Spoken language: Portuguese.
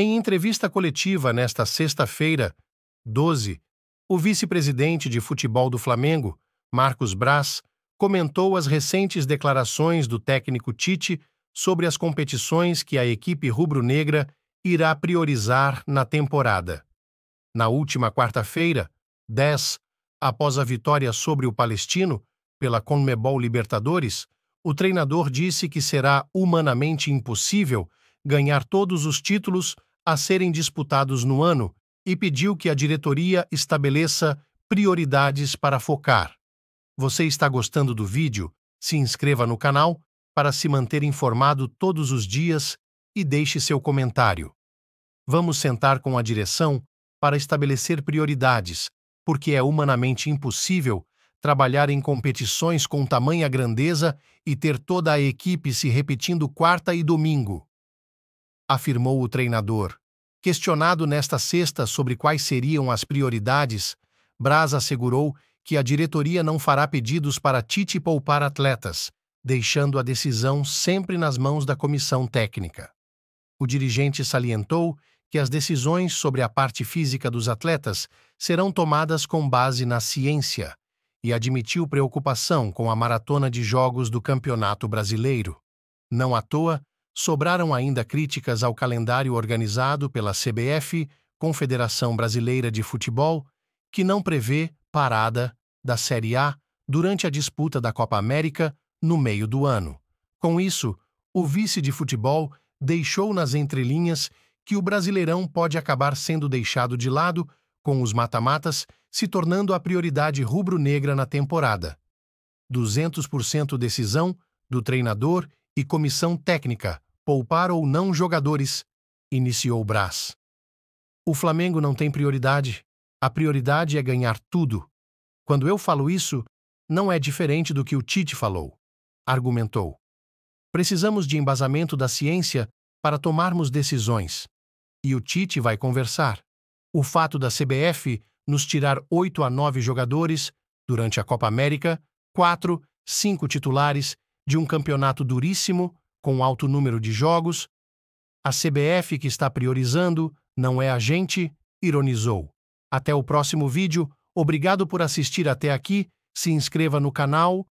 Em entrevista coletiva nesta sexta-feira, 12, o vice-presidente de futebol do Flamengo, Marcos Braz, comentou as recentes declarações do técnico Tite sobre as competições que a equipe rubro-negra irá priorizar na temporada. Na última quarta-feira, 10, após a vitória sobre o Palestino pela Conmebol Libertadores, o treinador disse que será humanamente impossível ganhar todos os títulos a serem disputados no ano e pediu que a diretoria estabeleça prioridades para focar. Você está gostando do vídeo? Se inscreva no canal para se manter informado todos os dias e deixe seu comentário. Vamos sentar com a direção para estabelecer prioridades, porque é humanamente impossível trabalhar em competições com tamanha grandeza e ter toda a equipe se repetindo quarta e domingo afirmou o treinador. Questionado nesta sexta sobre quais seriam as prioridades, Braz assegurou que a diretoria não fará pedidos para Tite poupar atletas, deixando a decisão sempre nas mãos da comissão técnica. O dirigente salientou que as decisões sobre a parte física dos atletas serão tomadas com base na ciência e admitiu preocupação com a maratona de jogos do Campeonato Brasileiro. Não à toa, sobraram ainda críticas ao calendário organizado pela CBF, Confederação Brasileira de Futebol, que não prevê parada da Série A durante a disputa da Copa América no meio do ano. Com isso, o vice de futebol deixou nas entrelinhas que o Brasileirão pode acabar sendo deixado de lado com os mata-matas, se tornando a prioridade rubro-negra na temporada. 200% decisão do treinador e comissão técnica, poupar ou não jogadores, iniciou Braz. O Flamengo não tem prioridade. A prioridade é ganhar tudo. Quando eu falo isso, não é diferente do que o Tite falou, argumentou. Precisamos de embasamento da ciência para tomarmos decisões. E o Tite vai conversar. O fato da CBF nos tirar oito a nove jogadores durante a Copa América, quatro, cinco titulares, de um campeonato duríssimo, com alto número de jogos, a CBF que está priorizando não é a gente, ironizou. Até o próximo vídeo, obrigado por assistir até aqui, se inscreva no canal,